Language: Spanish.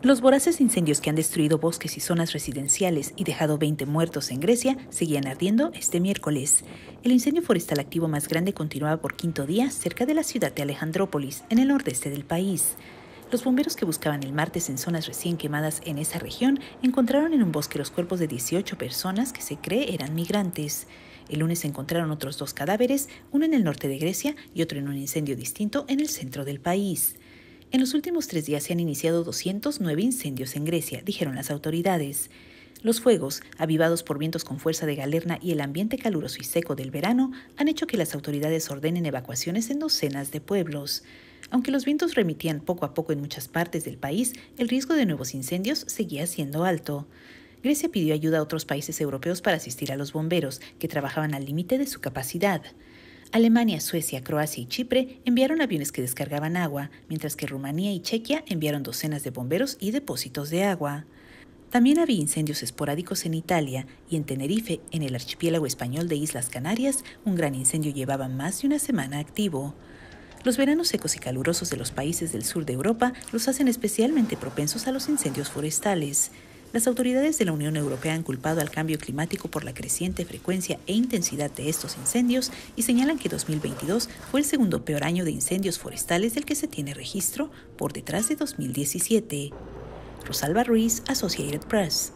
Los voraces incendios que han destruido bosques y zonas residenciales y dejado 20 muertos en Grecia seguían ardiendo este miércoles. El incendio forestal activo más grande continuaba por quinto día cerca de la ciudad de Alejandrópolis, en el nordeste del país. Los bomberos que buscaban el martes en zonas recién quemadas en esa región encontraron en un bosque los cuerpos de 18 personas que se cree eran migrantes. El lunes encontraron otros dos cadáveres, uno en el norte de Grecia y otro en un incendio distinto en el centro del país. En los últimos tres días se han iniciado 209 incendios en Grecia, dijeron las autoridades. Los fuegos, avivados por vientos con fuerza de galerna y el ambiente caluroso y seco del verano, han hecho que las autoridades ordenen evacuaciones en docenas de pueblos. Aunque los vientos remitían poco a poco en muchas partes del país, el riesgo de nuevos incendios seguía siendo alto. Grecia pidió ayuda a otros países europeos para asistir a los bomberos, que trabajaban al límite de su capacidad. Alemania, Suecia, Croacia y Chipre enviaron aviones que descargaban agua, mientras que Rumanía y Chequia enviaron docenas de bomberos y depósitos de agua. También había incendios esporádicos en Italia y en Tenerife, en el archipiélago español de Islas Canarias, un gran incendio llevaba más de una semana activo. Los veranos secos y calurosos de los países del sur de Europa los hacen especialmente propensos a los incendios forestales. Las autoridades de la Unión Europea han culpado al cambio climático por la creciente frecuencia e intensidad de estos incendios y señalan que 2022 fue el segundo peor año de incendios forestales del que se tiene registro, por detrás de 2017. Rosalba Ruiz, Associated Press.